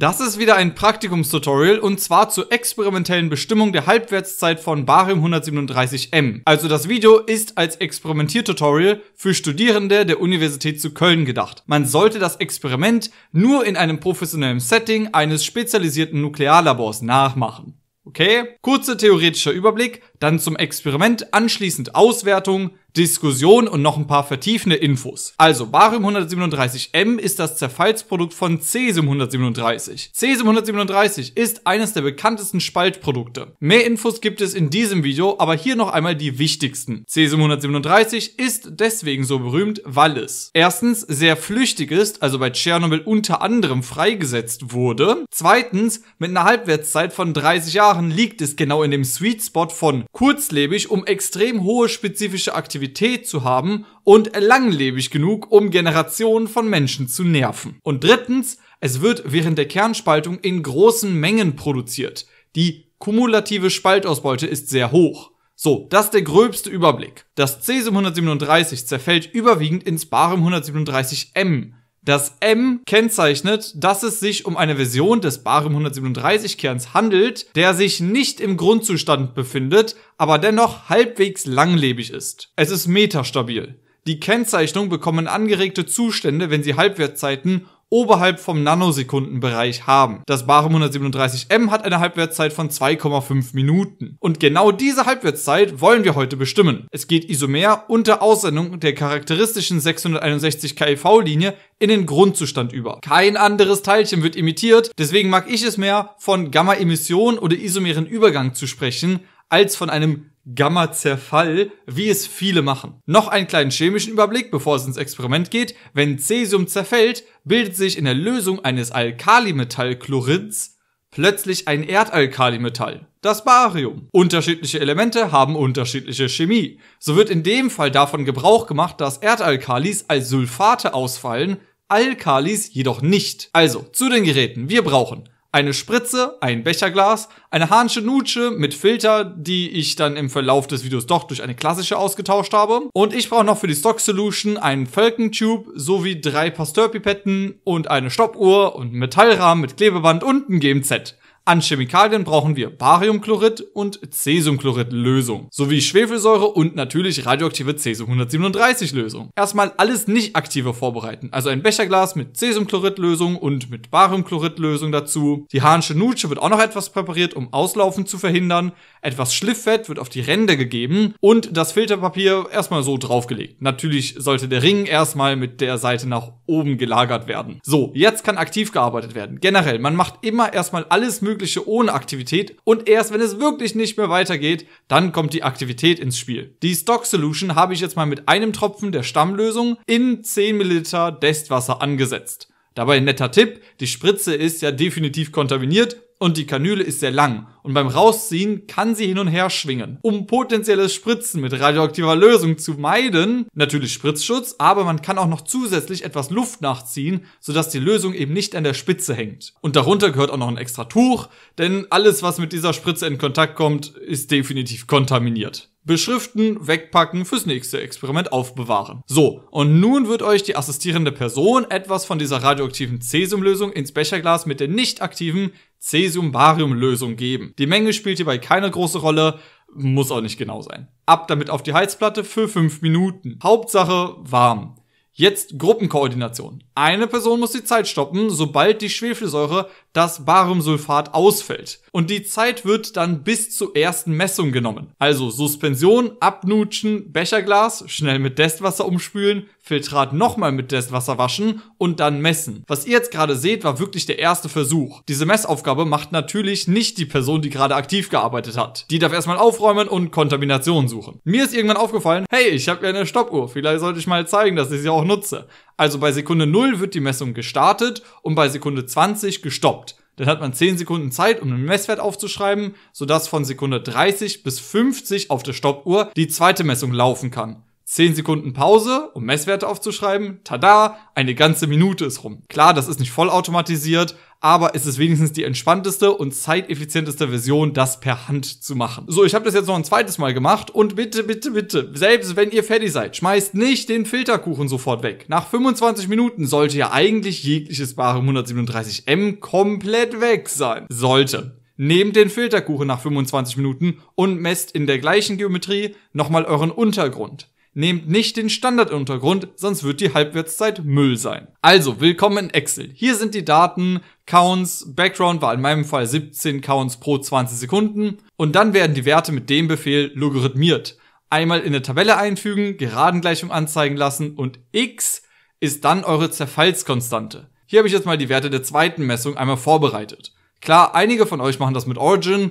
Das ist wieder ein Praktikumstutorial und zwar zur experimentellen Bestimmung der Halbwertszeit von Barium 137m. Also das Video ist als Experimentiertutorial für Studierende der Universität zu Köln gedacht. Man sollte das Experiment nur in einem professionellen Setting eines spezialisierten Nuklearlabors nachmachen. Okay? Kurzer theoretischer Überblick dann zum Experiment, anschließend Auswertung, Diskussion und noch ein paar vertiefende Infos. Also Barium 137M ist das Zerfallsprodukt von Cesium 137. Cesium 137 ist eines der bekanntesten Spaltprodukte. Mehr Infos gibt es in diesem Video, aber hier noch einmal die wichtigsten. Cesium 137 ist deswegen so berühmt, weil es erstens sehr flüchtig ist, also bei Tschernobyl unter anderem freigesetzt wurde. Zweitens, mit einer Halbwertszeit von 30 Jahren liegt es genau in dem Sweet Spot von Kurzlebig, um extrem hohe spezifische Aktivität zu haben und langlebig genug, um Generationen von Menschen zu nerven. Und drittens, es wird während der Kernspaltung in großen Mengen produziert. Die kumulative Spaltausbeute ist sehr hoch. So, das ist der gröbste Überblick. Das Cesium 137 zerfällt überwiegend ins Barium 137M. Das M kennzeichnet, dass es sich um eine Version des Barium 137 Kerns handelt, der sich nicht im Grundzustand befindet, aber dennoch halbwegs langlebig ist. Es ist metastabil. Die Kennzeichnung bekommen angeregte Zustände, wenn sie Halbwertzeiten oberhalb vom Nanosekundenbereich haben. Das Barium 137M hat eine Halbwertszeit von 2,5 Minuten. Und genau diese Halbwertszeit wollen wir heute bestimmen. Es geht isomer unter Aussendung der charakteristischen 661 KeV-Linie in den Grundzustand über. Kein anderes Teilchen wird emittiert, deswegen mag ich es mehr, von Gamma-Emission oder isomeren Übergang zu sprechen, als von einem Gamma-Zerfall, wie es viele machen. Noch einen kleinen chemischen Überblick, bevor es ins Experiment geht. Wenn Cäsium zerfällt, bildet sich in der Lösung eines Alkalimetallchlorids plötzlich ein Erdalkalimetall, das Barium. Unterschiedliche Elemente haben unterschiedliche Chemie. So wird in dem Fall davon Gebrauch gemacht, dass Erdalkalis als Sulfate ausfallen, Alkalis jedoch nicht. Also, zu den Geräten. Wir brauchen eine Spritze, ein Becherglas, eine Hahnsche Nutsche mit Filter, die ich dann im Verlauf des Videos doch durch eine klassische ausgetauscht habe. Und ich brauche noch für die Stock Solution einen Falcon Tube sowie drei Pasteur Pipetten und eine Stoppuhr und Metallrahmen mit Klebeband und ein GMZ. An Chemikalien brauchen wir Bariumchlorid und Cäsiumchlorid-Lösung, sowie Schwefelsäure und natürlich radioaktive Cäsium-137-Lösung. Erstmal alles nicht-aktive vorbereiten, also ein Becherglas mit Cäsiumchlorid-Lösung und mit Bariumchlorid-Lösung dazu. Die Hahnsche Nutsche wird auch noch etwas präpariert, um Auslaufen zu verhindern. Etwas Schlifffett wird auf die Ränder gegeben und das Filterpapier erstmal so draufgelegt. Natürlich sollte der Ring erstmal mit der Seite nach oben gelagert werden. So, jetzt kann aktiv gearbeitet werden. Generell, man macht immer erstmal alles mögliche Mögliche ohne Aktivität und erst wenn es wirklich nicht mehr weitergeht, dann kommt die Aktivität ins Spiel. Die Stock Solution habe ich jetzt mal mit einem Tropfen der Stammlösung in 10 ml Destwasser angesetzt. Dabei ein netter Tipp, die Spritze ist ja definitiv kontaminiert und die Kanüle ist sehr lang und beim Rausziehen kann sie hin und her schwingen. Um potenzielles Spritzen mit radioaktiver Lösung zu meiden, natürlich Spritzschutz, aber man kann auch noch zusätzlich etwas Luft nachziehen, sodass die Lösung eben nicht an der Spitze hängt. Und darunter gehört auch noch ein extra Tuch, denn alles, was mit dieser Spritze in Kontakt kommt, ist definitiv kontaminiert beschriften, wegpacken, fürs nächste Experiment aufbewahren. So, und nun wird euch die assistierende Person etwas von dieser radioaktiven Cäsiumlösung ins Becherglas mit der nicht aktiven Cäsium-Barium-Lösung geben. Die Menge spielt hierbei keine große Rolle, muss auch nicht genau sein. Ab damit auf die Heizplatte für 5 Minuten. Hauptsache warm. Jetzt Gruppenkoordination. Eine Person muss die Zeit stoppen, sobald die Schwefelsäure das Bariumsulfat ausfällt. Und die Zeit wird dann bis zur ersten Messung genommen. Also Suspension, abnutschen, Becherglas, schnell mit Destwasser umspülen, Filtrat nochmal mit das Wasser waschen und dann messen. Was ihr jetzt gerade seht, war wirklich der erste Versuch. Diese Messaufgabe macht natürlich nicht die Person, die gerade aktiv gearbeitet hat. Die darf erstmal aufräumen und Kontamination suchen. Mir ist irgendwann aufgefallen, hey, ich habe ja eine Stoppuhr, vielleicht sollte ich mal zeigen, dass ich sie auch nutze. Also bei Sekunde 0 wird die Messung gestartet und bei Sekunde 20 gestoppt. Dann hat man 10 Sekunden Zeit, um den Messwert aufzuschreiben, sodass von Sekunde 30 bis 50 auf der Stoppuhr die zweite Messung laufen kann. 10 Sekunden Pause, um Messwerte aufzuschreiben. Tada, eine ganze Minute ist rum. Klar, das ist nicht vollautomatisiert, aber es ist wenigstens die entspannteste und zeiteffizienteste Version, das per Hand zu machen. So, ich habe das jetzt noch ein zweites Mal gemacht und bitte, bitte, bitte, selbst wenn ihr fertig seid, schmeißt nicht den Filterkuchen sofort weg. Nach 25 Minuten sollte ja eigentlich jegliches Barium 137M komplett weg sein. Sollte. Nehmt den Filterkuchen nach 25 Minuten und messt in der gleichen Geometrie nochmal euren Untergrund. Nehmt nicht den Standarduntergrund, sonst wird die Halbwertszeit Müll sein. Also, willkommen in Excel. Hier sind die Daten, Counts, Background war in meinem Fall 17 Counts pro 20 Sekunden und dann werden die Werte mit dem Befehl logarithmiert. Einmal in eine Tabelle einfügen, Geradengleichung anzeigen lassen und x ist dann eure Zerfallskonstante. Hier habe ich jetzt mal die Werte der zweiten Messung einmal vorbereitet. Klar, einige von euch machen das mit Origin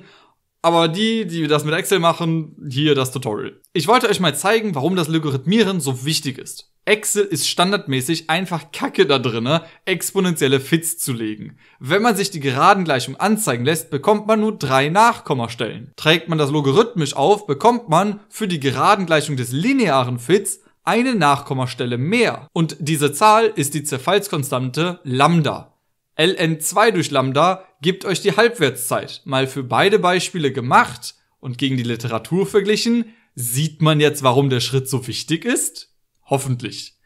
aber die, die das mit Excel machen, hier das Tutorial. Ich wollte euch mal zeigen, warum das Logarithmieren so wichtig ist. Excel ist standardmäßig einfach Kacke da drinne, exponentielle Fits zu legen. Wenn man sich die Geradengleichung anzeigen lässt, bekommt man nur drei Nachkommastellen. Trägt man das logarithmisch auf, bekommt man für die Geradengleichung des linearen Fits eine Nachkommastelle mehr. Und diese Zahl ist die Zerfallskonstante Lambda ln2 durch Lambda gibt euch die Halbwertszeit. Mal für beide Beispiele gemacht und gegen die Literatur verglichen, sieht man jetzt, warum der Schritt so wichtig ist? Hoffentlich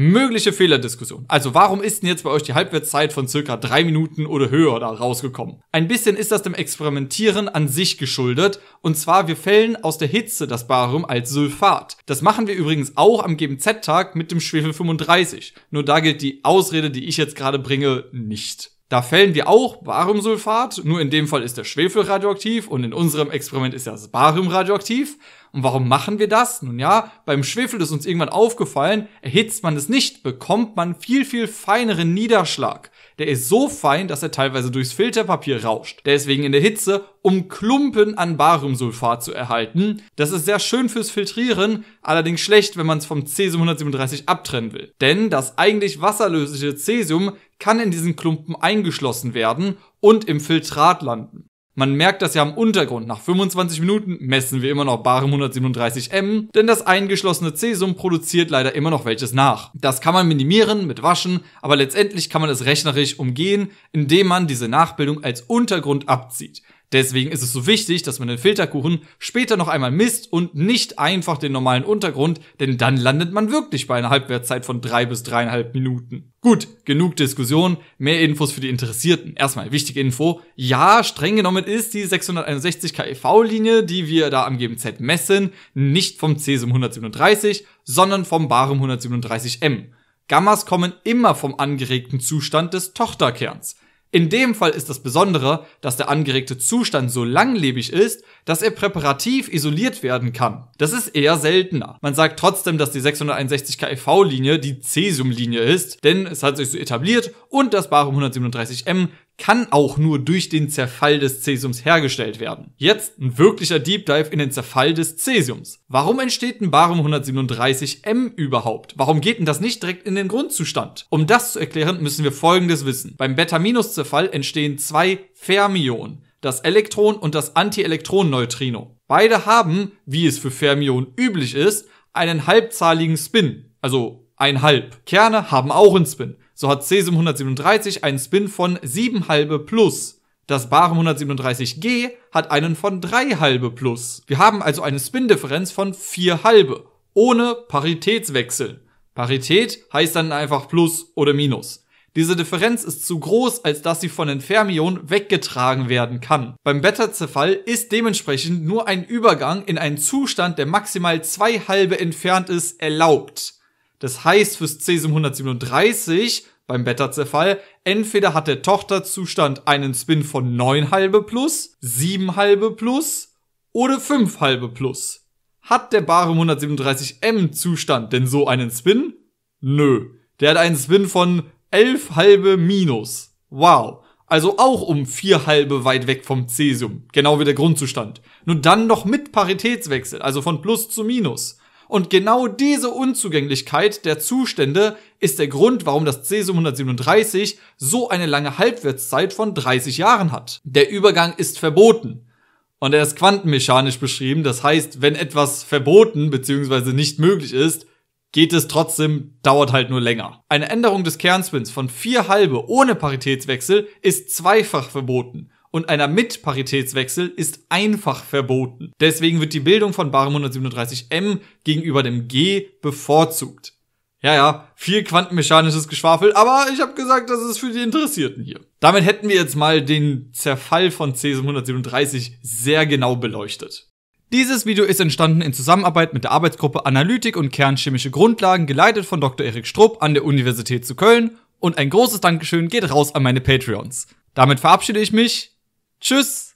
mögliche Fehlerdiskussion. Also warum ist denn jetzt bei euch die Halbwertszeit von circa drei Minuten oder höher da rausgekommen? Ein bisschen ist das dem Experimentieren an sich geschuldet. Und zwar, wir fällen aus der Hitze das Barium als Sulfat. Das machen wir übrigens auch am GMZ-Tag mit dem Schwefel 35. Nur da gilt die Ausrede, die ich jetzt gerade bringe, nicht. Da fällen wir auch Bariumsulfat, nur in dem Fall ist der Schwefel radioaktiv und in unserem Experiment ist das Barium radioaktiv. Und warum machen wir das? Nun ja, beim Schwefel ist uns irgendwann aufgefallen, erhitzt man es nicht, bekommt man viel, viel feineren Niederschlag. Der ist so fein, dass er teilweise durchs Filterpapier rauscht. Der ist wegen in der Hitze, um Klumpen an Bariumsulfat zu erhalten. Das ist sehr schön fürs Filtrieren, allerdings schlecht, wenn man es vom Cesium 137 abtrennen will. Denn das eigentlich wasserlösliche Cesium kann in diesen Klumpen eingeschlossen werden und im Filtrat landen. Man merkt das ja am Untergrund. Nach 25 Minuten messen wir immer noch Barem 137M, denn das eingeschlossene Cäsum produziert leider immer noch welches nach. Das kann man minimieren mit Waschen, aber letztendlich kann man es rechnerisch umgehen, indem man diese Nachbildung als Untergrund abzieht. Deswegen ist es so wichtig, dass man den Filterkuchen später noch einmal misst und nicht einfach den normalen Untergrund, denn dann landet man wirklich bei einer Halbwertszeit von drei bis dreieinhalb Minuten. Gut, genug Diskussion, mehr Infos für die Interessierten. Erstmal wichtige Info, ja, streng genommen ist die 661 KEV-Linie, die wir da am GMZ messen, nicht vom Cesium 137, sondern vom Barium 137M. Gammas kommen immer vom angeregten Zustand des Tochterkerns. In dem Fall ist das Besondere, dass der angeregte Zustand so langlebig ist, dass er präparativ isoliert werden kann. Das ist eher seltener. Man sagt trotzdem, dass die 661 KEV-Linie die Cesium-Linie ist, denn es hat sich so etabliert und das Barium 137m kann auch nur durch den Zerfall des Cäsiums hergestellt werden. Jetzt ein wirklicher Deep Dive in den Zerfall des Cäsiums. Warum entsteht ein Barium 137M überhaupt? Warum geht denn das nicht direkt in den Grundzustand? Um das zu erklären, müssen wir folgendes wissen. Beim beta zerfall entstehen zwei Fermionen. Das Elektron und das Antielektron-Neutrino. Beide haben, wie es für Fermionen üblich ist, einen halbzahligen Spin. Also ein Halb. Kerne haben auch einen Spin. So hat Cesium 137 einen Spin von 7 halbe plus. Das Barium 137G hat einen von 3 halbe plus. Wir haben also eine Spin-Differenz von 4 halbe, ohne Paritätswechsel. Parität heißt dann einfach plus oder minus. Diese Differenz ist zu groß, als dass sie von den Fermionen weggetragen werden kann. Beim Beta-Zerfall ist dementsprechend nur ein Übergang in einen Zustand, der maximal zwei halbe entfernt ist, erlaubt. Das heißt fürs Cäsium 137 beim Beta-Zerfall, entweder hat der Tochterzustand einen Spin von 9 halbe plus, 7 halbe plus oder 5 halbe plus. Hat der Barium 137M Zustand denn so einen Spin? Nö. Der hat einen Spin von 11 halbe minus. Wow. Also auch um 4 halbe weit weg vom Cesium. Genau wie der Grundzustand. Nur dann noch mit Paritätswechsel, also von plus zu minus. Und genau diese Unzugänglichkeit der Zustände ist der Grund, warum das Cesium 137 so eine lange Halbwertszeit von 30 Jahren hat. Der Übergang ist verboten. Und er ist quantenmechanisch beschrieben, das heißt, wenn etwas verboten bzw. nicht möglich ist, geht es trotzdem, dauert halt nur länger. Eine Änderung des Kernspins von vier halbe ohne Paritätswechsel ist zweifach verboten und einer mit Paritätswechsel ist einfach verboten. Deswegen wird die Bildung von Barem 137m gegenüber dem G bevorzugt. Ja, ja, viel quantenmechanisches Geschwafel, aber ich habe gesagt, das ist für die Interessierten hier. Damit hätten wir jetzt mal den Zerfall von Cesium 137 sehr genau beleuchtet. Dieses Video ist entstanden in Zusammenarbeit mit der Arbeitsgruppe Analytik und Kernchemische Grundlagen, geleitet von Dr. Erik Strupp an der Universität zu Köln. Und ein großes Dankeschön geht raus an meine Patreons. Damit verabschiede ich mich. Tschüss!